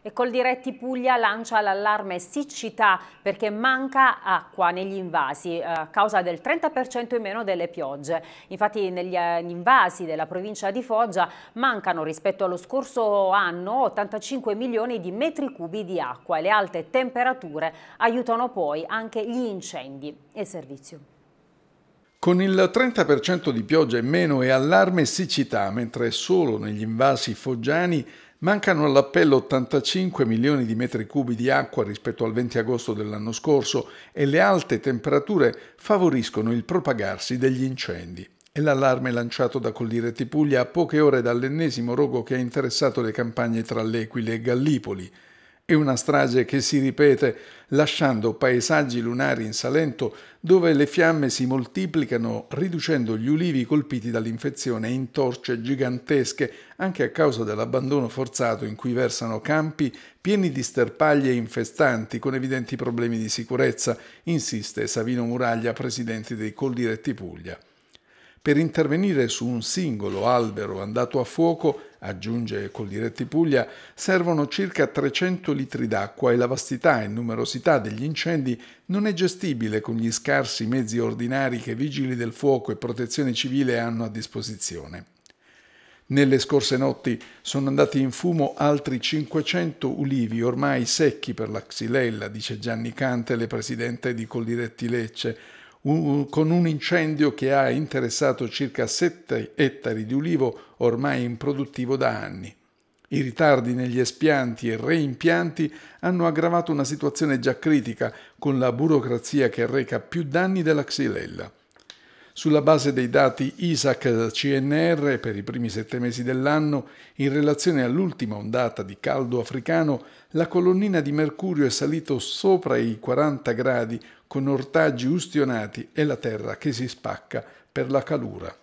E col diretti Puglia lancia l'allarme siccità perché manca acqua negli invasi eh, a causa del 30% in meno delle piogge. Infatti negli eh, invasi della provincia di Foggia mancano rispetto allo scorso anno 85 milioni di metri cubi di acqua e le alte temperature aiutano poi anche gli incendi e il servizio. Con il 30% di pioggia in meno e allarme siccità, mentre solo negli invasi foggiani mancano all'appello 85 milioni di metri cubi di acqua rispetto al 20 agosto dell'anno scorso e le alte temperature favoriscono il propagarsi degli incendi. E l'allarme lanciato da Coldiretti Puglia a poche ore dall'ennesimo rogo che ha interessato le campagne tra L'Equile e Gallipoli. È una strage che si ripete, lasciando paesaggi lunari in Salento dove le fiamme si moltiplicano, riducendo gli ulivi colpiti dall'infezione in torce gigantesche, anche a causa dell'abbandono forzato in cui versano campi pieni di sterpaglie infestanti con evidenti problemi di sicurezza, insiste Savino Muraglia, presidente dei Coldiretti Puglia. Per intervenire su un singolo albero andato a fuoco aggiunge Coldiretti Puglia, servono circa 300 litri d'acqua e la vastità e numerosità degli incendi non è gestibile con gli scarsi mezzi ordinari che vigili del fuoco e protezione civile hanno a disposizione. Nelle scorse notti sono andati in fumo altri 500 ulivi ormai secchi per la xylella, dice Gianni Cantele, presidente di Coldiretti Lecce, con un incendio che ha interessato circa 7 ettari di ulivo ormai improduttivo da anni. I ritardi negli espianti e reimpianti hanno aggravato una situazione già critica, con la burocrazia che reca più danni della xylella sulla base dei dati ISAC CNR per i primi sette mesi dell'anno, in relazione all'ultima ondata di caldo africano, la colonnina di mercurio è salito sopra i 40 gradi con ortaggi ustionati e la terra che si spacca per la calura.